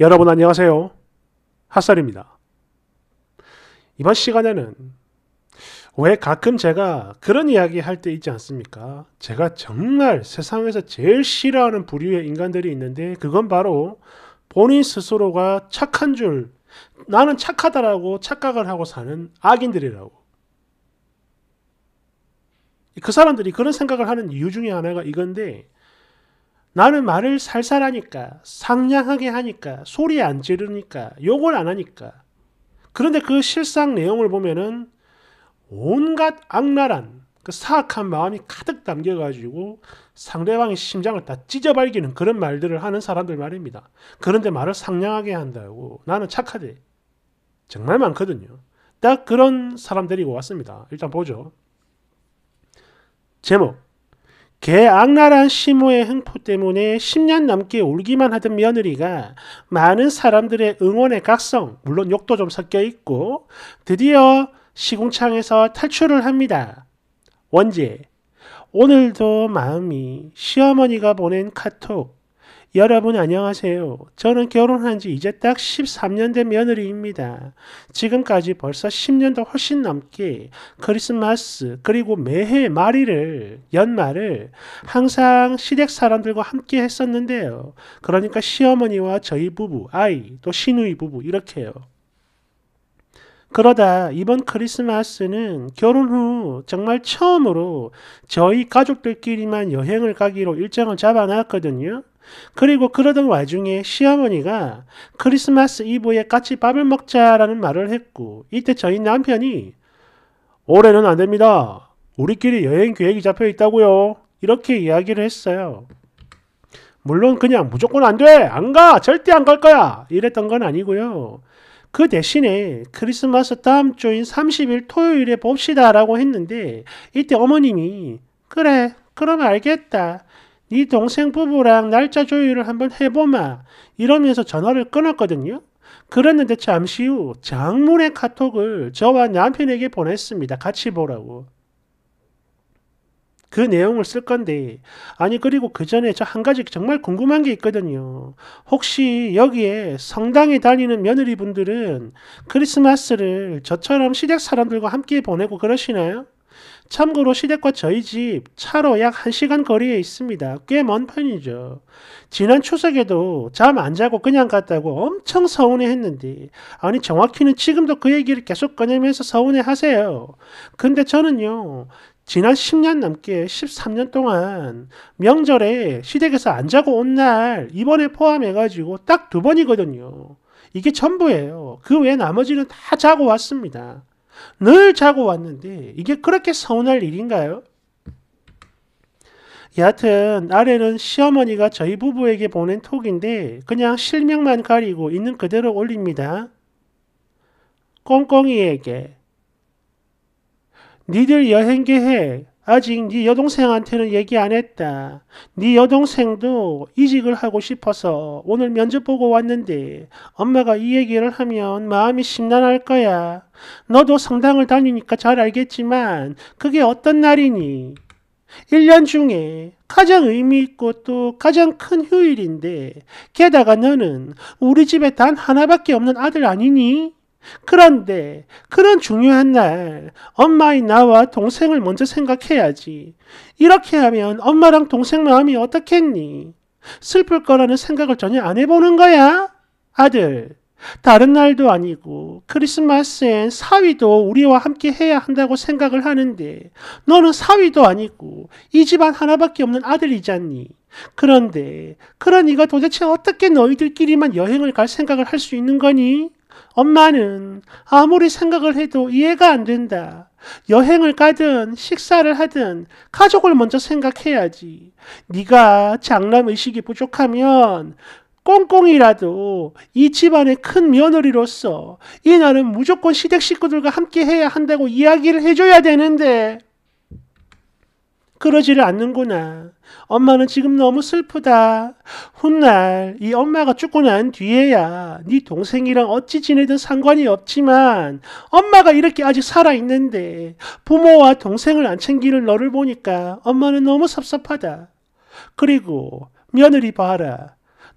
여러분 안녕하세요. 핫살입니다. 이번 시간에는 왜 가끔 제가 그런 이야기 할 때 있지 않습니까? 제가 정말 세상에서 제일 싫어하는 부류의 인간들이 있는데 그건 바로 본인 스스로가 착한 줄 나는 착하다라고 착각을 하고 사는 악인들이라고. 그 사람들이 그런 생각을 하는 이유 중에 하나가 이건데 나는 말을 살살 하니까, 상냥하게 하니까, 소리 안 지르니까, 욕을 안 하니까. 그런데 그 실상 내용을 보면은 온갖 악랄한 그 사악한 마음이 가득 담겨가지고 상대방의 심장을 다 찢어발기는 그런 말들을 하는 사람들 말입니다. 그런데 말을 상냥하게 한다고 나는 착하대. 정말 많거든요. 딱 그런 사람들이 왔습니다. 일단 보죠. 제목 개 악랄한 시모의 횡포 때문에 10년 넘게 울기만 하던 며느리가 많은 사람들의 응원의 각성, 물론 욕도 좀 섞여 있고 드디어 시궁창에서 탈출을 합니다. 원제 오늘도 마음이 시어머니가 보낸 카톡 여러분 안녕하세요. 저는 결혼한 지 이제 딱 13년 된 며느리입니다. 지금까지 벌써 10년도 훨씬 넘게 크리스마스 그리고 매해 말일을 연말을 항상 시댁 사람들과 함께 했었는데요. 그러니까 시어머니와 저희 부부, 아이, 또 시누이 부부 이렇게요. 그러다 이번 크리스마스는 결혼 후 정말 처음으로 저희 가족들끼리만 여행을 가기로 일정을 잡아놨거든요. 그리고 그러던 와중에 시어머니가 크리스마스 이브에 같이 밥을 먹자라는 말을 했고 이때 저희 남편이 올해는 안 됩니다. 우리끼리 여행 계획이 잡혀 있다고요. 이렇게 이야기를 했어요. 물론 그냥 무조건 안 돼! 안 가! 절대 안 갈 거야! 이랬던 건 아니고요. 그 대신에 크리스마스 다음 주인 30일 토요일에 봅시다 라고 했는데 이때 어머님이 그래 그럼 알겠다. 네 동생 부부랑 날짜 조율을 한번 해보마. 이러면서 전화를 끊었거든요. 그랬는데 잠시 후 장문의 카톡을 저와 남편에게 보냈습니다. 같이 보라고. 그 내용을 쓸 건데 아니 그리고 그 전에 저 한 가지 정말 궁금한 게 있거든요. 혹시 여기에 성당에 다니는 며느리분들은 크리스마스를 저처럼 시댁 사람들과 함께 보내고 그러시나요? 참고로 시댁과 저희 집 차로 약 1시간 거리에 있습니다. 꽤 먼 편이죠. 지난 추석에도 잠 안 자고 그냥 갔다고 엄청 서운해 했는데, 아니, 정확히는 지금도 그 얘기를 계속 꺼내면서 서운해 하세요. 근데 저는요, 지난 10년 넘게 13년 동안 명절에 시댁에서 안 자고 온 날 이번에 포함해가지고 딱 두 번이거든요. 이게 전부예요. 그 외 나머지는 다 자고 왔습니다. 늘 자고 왔는데 이게 그렇게 서운할 일인가요? 여하튼 아래는 시어머니가 저희 부부에게 보낸 톡인데 그냥 실명만 가리고 있는 그대로 올립니다. 꽁꽁이에게 니들 여행 계획 아직 네 여동생한테는 얘기 안 했다. 네 여동생도 이직을 하고 싶어서 오늘 면접 보고 왔는데 엄마가 이 얘기를 하면 마음이 심란할 거야. 너도 성당을 다니니까 잘 알겠지만 그게 어떤 날이니? 1년 중에 가장 의미 있고 또 가장 큰 휴일인데 게다가 너는 우리 집에 단 하나밖에 없는 아들 아니니? 그런데 그런 중요한 날 엄마인 나와 동생을 먼저 생각해야지. 이렇게 하면 엄마랑 동생 마음이 어떻겠니? 슬플 거라는 생각을 전혀 안 해보는 거야? 아들, 다른 날도 아니고 크리스마스엔 사위도 우리와 함께 해야 한다고 생각을 하는데 너는 사위도 아니고 이 집안 하나밖에 없는 아들이잖니. 그런데 그런 이가 도대체 어떻게 너희들끼리만 여행을 갈 생각을 할 수 있는 거니? 엄마는 아무리 생각을 해도 이해가 안 된다. 여행을 가든 식사를 하든 가족을 먼저 생각해야지. 네가 장남 의식이 부족하면 꽁꽁이라도 이 집안의 큰 며느리로서 이 날은 무조건 시댁 식구들과 함께 해야 한다고 이야기를 해줘야 되는데 그러지를 않는구나. 엄마는 지금 너무 슬프다. 훗날 이 엄마가 죽고 난 뒤에야 네 동생이랑 어찌 지내든 상관이 없지만 엄마가 이렇게 아직 살아있는데 부모와 동생을 안 챙기는 너를 보니까 엄마는 너무 섭섭하다. 그리고 며느리 봐라.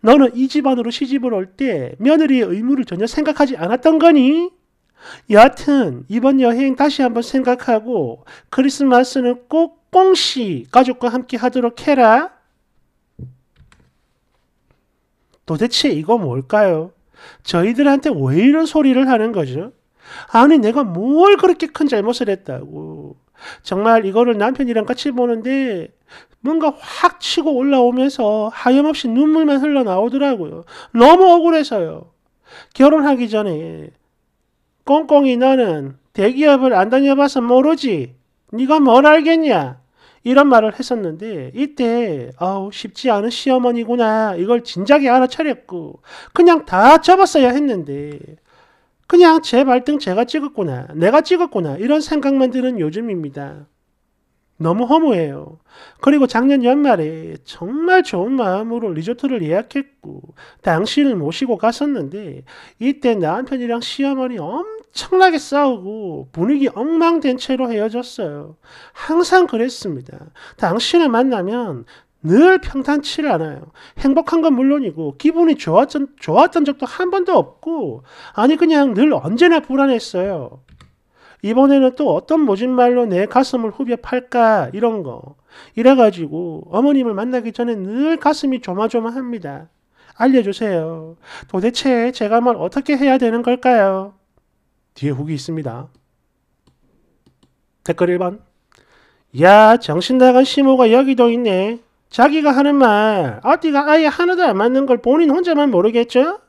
너는 이 집안으로 시집을 올 때 며느리의 의무를 전혀 생각하지 않았던 거니? 여하튼 이번 여행 다시 한번 생각하고 크리스마스는 꼭 꽁씨 가족과 함께 하도록 해라. 도대체 이거 뭘까요? 저희들한테 왜 이런 소리를 하는 거죠? 아니 내가 뭘 그렇게 큰 잘못을 했다고. 정말 이거를 남편이랑 같이 보는데 뭔가 확 치고 올라오면서 하염없이 눈물만 흘러나오더라고요. 너무 억울해서요. 결혼하기 전에 꽁꽁이 너는 대기업을 안 다녀봐서 모르지. 네가 뭘 알겠냐? 이런 말을 했었는데 이때 아우 쉽지 않은 시어머니구나 이걸 진작에 알아차렸고 그냥 다 접었어야 했는데 그냥 제 발등 제가 찍었구나 내가 찍었구나 이런 생각만 드는 요즘입니다. 너무 허무해요. 그리고 작년 연말에 정말 좋은 마음으로 리조트를 예약했고 당신을 모시고 갔었는데 이때 남편이랑 시어머니 엄 청나게 싸우고 분위기 엉망된 채로 헤어졌어요. 항상 그랬습니다. 당신을 만나면 늘 평탄치를 않아요. 행복한 건 물론이고 기분이 좋았던, 좋았던 적도 한 번도 없고 아니 그냥 늘 언제나 불안했어요. 이번에는 또 어떤 모진말로 내 가슴을 후벼 팔까 이런 거 이래가지고 어머님을 만나기 전에 늘 가슴이 조마조마합니다. 알려주세요. 도대체 제가 뭘 어떻게 해야 되는 걸까요? 뒤에 후기 있습니다. 댓글 1번 야 정신나간 시모가 여기도 있네. 자기가 하는 말 어디가 아예 하나도 안 맞는 걸 본인 혼자만 모르겠죠?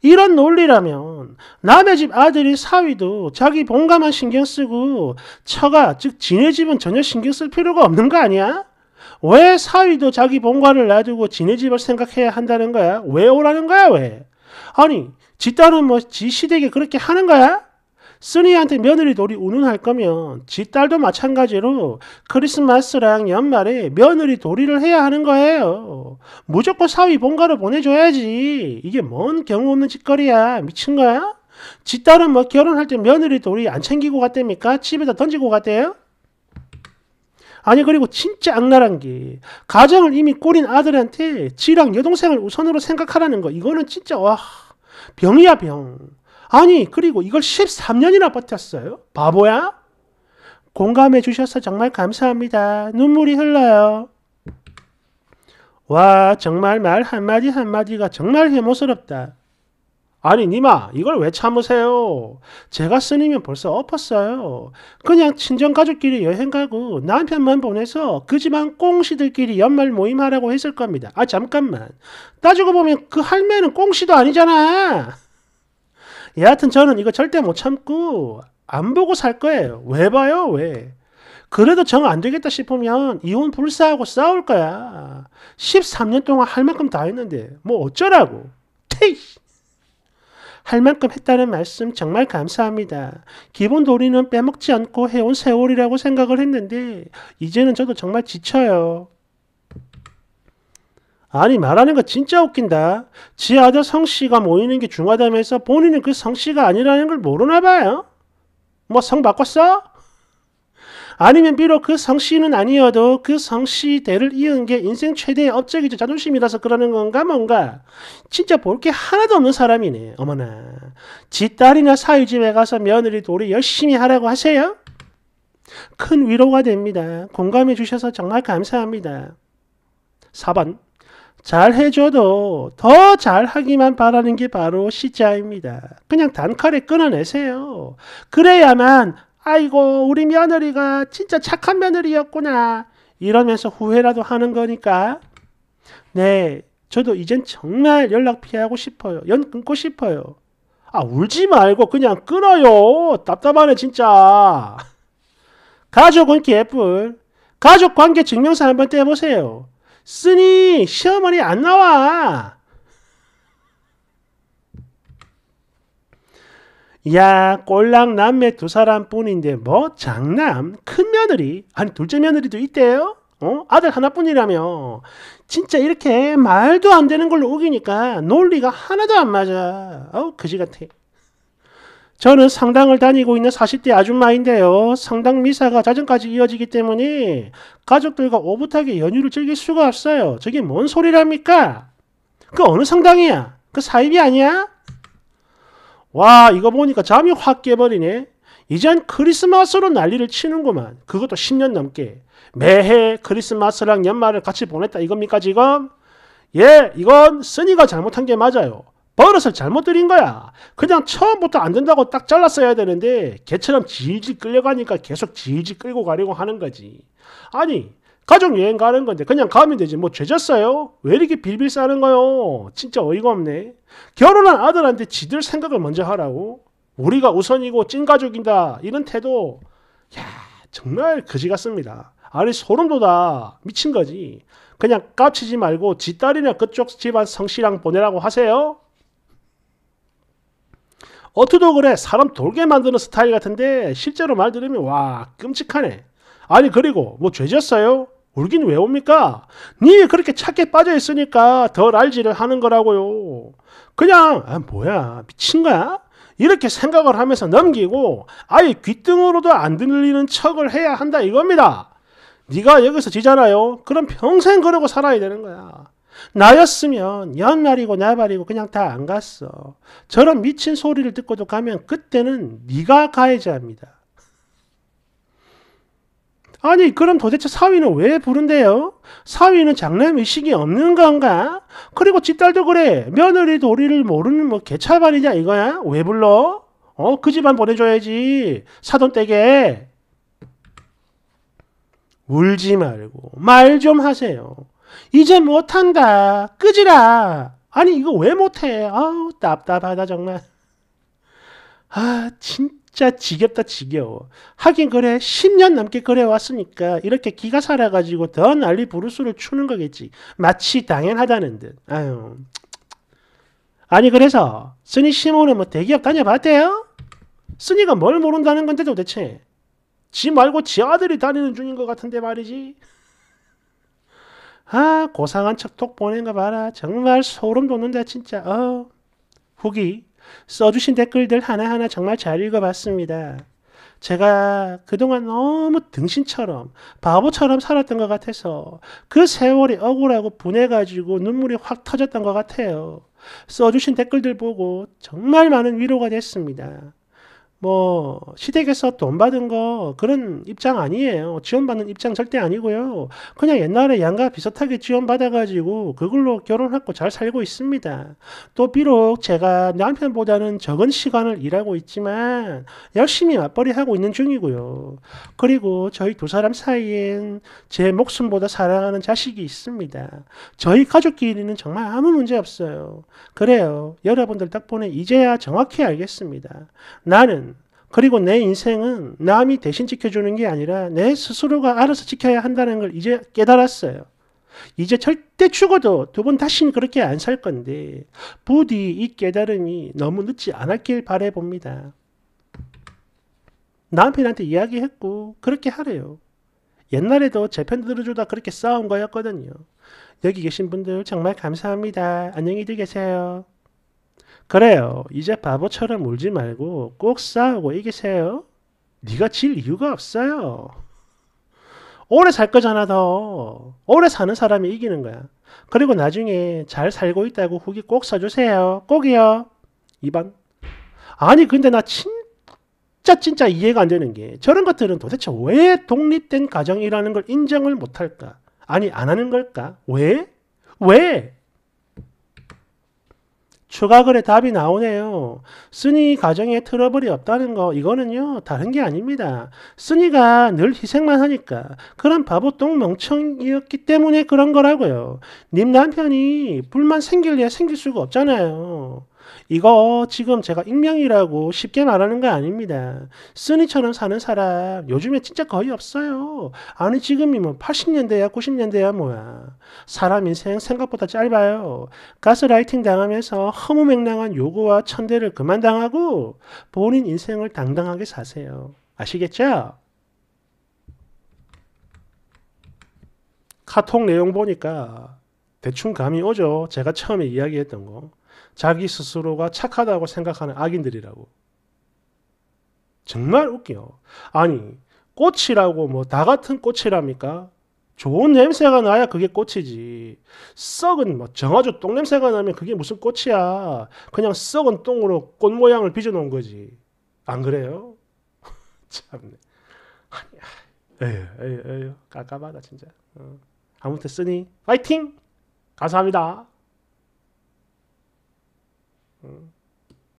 이런 논리라면 남의 집 아들이 사위도 자기 본가만 신경 쓰고 처가 즉 지네 집은 전혀 신경 쓸 필요가 없는 거 아니야? 왜 사위도 자기 본관을 놔두고 지네 집을 생각해야 한다는 거야? 왜 오라는 거야 왜? 아니 지 딸은 뭐 지 시댁에 그렇게 하는 거야? 쓰니한테 며느리 돌이 운운할 거면 지 딸도 마찬가지로 크리스마스랑 연말에 며느리 돌이를 해야 하는 거예요. 무조건 사위 본가로 보내줘야지. 이게 뭔 경우 없는 짓거리야. 미친 거야? 지 딸은 뭐 결혼할 때 며느리 돌이 안 챙기고 갔답니까? 집에다 던지고 갔대요? 아니 그리고 진짜 악랄한 게 가정을 이미 꾸린 아들한테 지랑 여동생을 우선으로 생각하라는 거 이거는 진짜 와 병이야 병 아니, 그리고 이걸 13년이나 버텼어요. 바보야? 공감해 주셔서 정말 감사합니다. 눈물이 흘러요. 와, 정말 말 한마디 한마디가 정말 해모스럽다. 아니, 니마, 이걸 왜 참으세요? 제가 쓰니면 벌써 엎었어요. 그냥 친정가족끼리 여행 가고 남편만 보내서 그 집안 꽁시들끼리 연말 모임 하라고 했을 겁니다. 아, 잠깐만. 따지고 보면 그 할매는 꽁시도 아니잖아. 예, 여하튼 저는 이거 절대 못 참고 안 보고 살 거예요. 왜 봐요? 왜? 그래도 정 안 되겠다 싶으면 이혼 불사하고 싸울 거야. 13년 동안 할 만큼 다 했는데 뭐 어쩌라고. 테이! 할 만큼 했다는 말씀 정말 감사합니다. 기본 도리는 빼먹지 않고 해온 세월이라고 생각을 했는데 이제는 저도 정말 지쳐요. 아니 말하는 거 진짜 웃긴다. 지 아들 성씨가 모이는 게 중하다면서 본인은 그 성씨가 아니라는 걸 모르나 봐요. 뭐 성 바꿨어? 아니면 비록 그 성씨는 아니어도 그 성씨대를 이은 게 인생 최대의 업적이자 자존심이라서 그러는 건가 뭔가 진짜 볼 게 하나도 없는 사람이네 어머나 지 딸이나 사위집에 가서 며느리 도리 열심히 하라고 하세요 큰 위로가 됩니다 공감해 주셔서 정말 감사합니다 4번 잘 해줘도 더 잘하기만 바라는 게 바로 시자입니다. 그냥 단칼에 끊어내세요. 그래야만 아이고 우리 며느리가 진짜 착한 며느리였구나 이러면서 후회라도 하는 거니까 네 저도 이젠 정말 연락 피하고 싶어요. 연 끊고 싶어요. 아 울지 말고 그냥 끊어요. 답답하네 진짜. 가족은 개뿔. 가족 관계 증명서 한번 떼보세요. 쓰니 시어머니 안 나와. 야 꼴랑 남매 두 사람뿐인데 뭐 장남 큰 며느리 아니 둘째 며느리도 있대요 어 아들 하나뿐이라며 진짜 이렇게 말도 안 되는 걸로 우기니까 논리가 하나도 안 맞아 어우 그지 같아 저는 상당을 다니고 있는 40대 아줌마인데요. 상당 미사가 자정까지 이어지기 때문에 가족들과 오붓하게 연휴를 즐길 수가 없어요. 저게 뭔 소리랍니까? 그 어느 상당이야? 그 사입이 아니야? 와 이거 보니까 잠이 확 깨버리네. 이젠 크리스마스로 난리를 치는구만. 그것도 10년 넘게. 매해 크리스마스랑 연말을 같이 보냈다 이겁니까 지금? 예, 이건 쓰니가 잘못한 게 맞아요. 버릇을 잘못 들인 거야. 그냥 처음부터 안 된다고 딱 잘랐어야 되는데 개처럼 질질 끌려가니까 계속 질질 끌고 가려고 하는 거지. 아니 가족 여행 가는 건데 그냥 가면 되지 뭐 죄졌어요? 왜 이렇게 빌빌 싸는 거요? 진짜 어이가 없네. 결혼한 아들한테 지들 생각을 먼저 하라고? 우리가 우선이고 찐가족인다 이런 태도 야 정말 거지 같습니다. 아니 소름 돋아 미친 거지. 그냥 깝치지 말고 지 딸이나 그쪽 집안 성씨랑 보내라고 하세요. 어투도 그래 사람 돌게 만드는 스타일 같은데 실제로 말 들으면 와 끔찍하네 아니 그리고 뭐 죄졌어요? 울긴 왜 옵니까? 니 그렇게 착해 빠져 있으니까 덜 알지를 하는 거라고요 그냥 아 뭐야 미친 거야? 이렇게 생각을 하면서 넘기고 아예 귀등으로도 안 들리는 척을 해야 한다 이겁니다. 네가 여기서 지잖아요. 그럼 평생 그러고 살아야 되는 거야. 나였으면 연날이고 나발이고 그냥 다 안 갔어. 저런 미친 소리를 듣고도 가면 그때는 네가 가해자입니다. 아니 그럼 도대체 사위는 왜 부른대요? 사위는 장남 의식이 없는 건가? 그리고 집딸도 그래 며느리도 우리를 모르는 뭐 개차반이냐 이거야? 왜 불러? 어그 집안 보내줘야지 사돈 댁에 울지 말고 말 좀 하세요. 이제 못한다. 끄지라. 아니 이거 왜 못해? 아우 답답하다 정말. 아 진짜 지겹다 지겨워. 하긴 그래 10년 넘게 그래 왔으니까 이렇게 기가 살아가지고 더 난리 부르스를 추는 거겠지. 마치 당연하다는 듯. 아유. 아니 그래서 스니 시몬은 뭐 대기업 다녀봤대요? 스니가 뭘 모른다는 건데 도대체? 지 말고 지 아들이 다니는 중인 것 같은데 말이지. 아 고상한 척톡 보낸 거 봐라. 정말 소름 돋는다 진짜. 어. 후기 써주신 댓글들 하나하나 정말 잘 읽어봤습니다. 제가 그동안 너무 등신처럼 바보처럼 살았던 것 같아서 그 세월이 억울하고 분해가지고 눈물이 확 터졌던 것 같아요. 써주신 댓글들 보고 정말 많은 위로가 됐습니다. 뭐 시댁에서 돈 받은 거 그런 입장 아니에요. 지원받는 입장 절대 아니고요. 그냥 옛날에 양가 비슷하게 지원받아가지고 그걸로 결혼하고 잘 살고 있습니다. 또 비록 제가 남편보다는 적은 시간을 일하고 있지만 열심히 맞벌이 하고 있는 중이고요. 그리고 저희 두 사람 사이엔 제 목숨보다 사랑하는 자식이 있습니다. 저희 가족끼리는 정말 아무 문제 없어요. 그래요. 여러분들 덕분에 이제야 정확히 알겠습니다. 나는 그리고 내 인생은 남이 대신 지켜주는 게 아니라 내 스스로가 알아서 지켜야 한다는 걸 이제 깨달았어요. 이제 절대 죽어도 두 번 다시는 그렇게 안 살 건데 부디 이 깨달음이 너무 늦지 않았길 바래봅니다. 남편한테 이야기했고 그렇게 하래요. 옛날에도 제 편 들어주다 그렇게 싸운 거였거든요. 여기 계신 분들 정말 감사합니다. 안녕히 계세요. 그래요. 이제 바보처럼 울지 말고 꼭 싸우고 이기세요. 네가 질 이유가 없어요. 오래 살 거잖아 더. 오래 사는 사람이 이기는 거야. 그리고 나중에 잘 살고 있다고 후기 꼭 써주세요. 꼭이요. 2번. 아니 근데 나 진짜 진짜 이해가 안 되는 게 저런 것들은 도대체 왜 독립된 가정이라는 걸 인정을 못할까? 아니 안 하는 걸까? 왜? 왜? 추가 글에 답이 나오네요. 쓰니 가정에 트러블이 없다는 거 이거는요 다른 게 아닙니다. 쓰니가 늘 희생만 하니까 그런 바보 똥 멍청이었기 때문에 그런 거라고요. 님 남편이 불만 생길래 생길 수가 없잖아요. 이거 지금 제가 익명이라고 쉽게 말하는 거 아닙니다. 쓰니처럼 사는 사람 요즘에 진짜 거의 없어요. 아니 지금이면 80년대야 뭐 90년대야 뭐야. 사람 인생 생각보다 짧아요. 가스라이팅 당하면서 허무맹랑한 요구와 천대를 그만 당하고 본인 인생을 당당하게 사세요. 아시겠죠? 카톡 내용 보니까 대충 감이 오죠. 제가 처음에 이야기했던 거. 자기 스스로가 착하다고 생각하는 악인들이라고. 정말 웃겨. 아니, 꽃이라고 뭐 다 같은 꽃이랍니까? 좋은 냄새가 나야 그게 꽃이지. 썩은 뭐 정아주 똥 냄새가 나면 그게 무슨 꽃이야. 그냥 썩은 똥으로 꽃 모양을 빚어 놓은 거지. 안 그래요? 참네. 아니, 에휴, 에휴, 에휴, 깝깝하다 진짜. 어. 아무튼 쓰니 파이팅! 감사합니다. Mm.